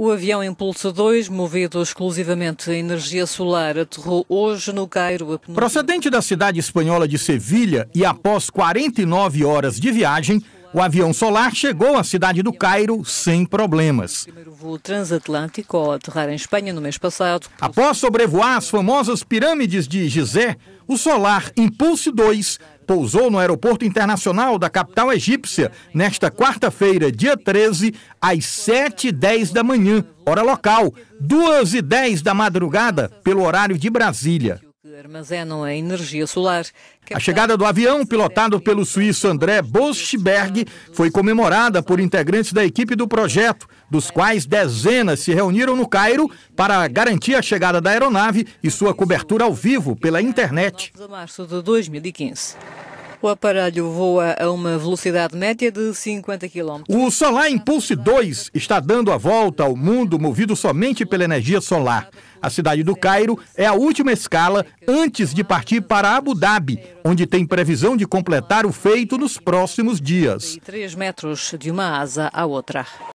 O avião Impulso 2, movido exclusivamente a energia solar, aterrou hoje no Cairo. Procedente da cidade espanhola de Sevilha e após 49 horas de viagem, o avião solar chegou à cidade do Cairo sem problemas. Primeiro voo transatlântico a aterrar em Espanha no mês passado. Após sobrevoar as famosas pirâmides de Gizé, o solar Impulse 2 pousou no aeroporto internacional da capital egípcia nesta quarta-feira, dia 13, às 7h10 da manhã, hora local, 2h10 da madrugada, pelo horário de Brasília armazenam é, a é energia solar. A chegada do avião, pilotado pelo suíço André Boschberg, foi comemorada por integrantes da equipe do projeto, dos quais dezenas se reuniram no Cairo para garantir a chegada da aeronave e sua cobertura ao vivo pela internet. De março de 2015. O aparelho voa a uma velocidade média de 50 km. O Solar Impulse 2 está dando a volta ao mundo movido somente pela energia solar. A cidade do Cairo é a última escala antes de partir para Abu Dhabi, onde tem previsão de completar o feito nos próximos dias. 3 metros de uma asa à outra.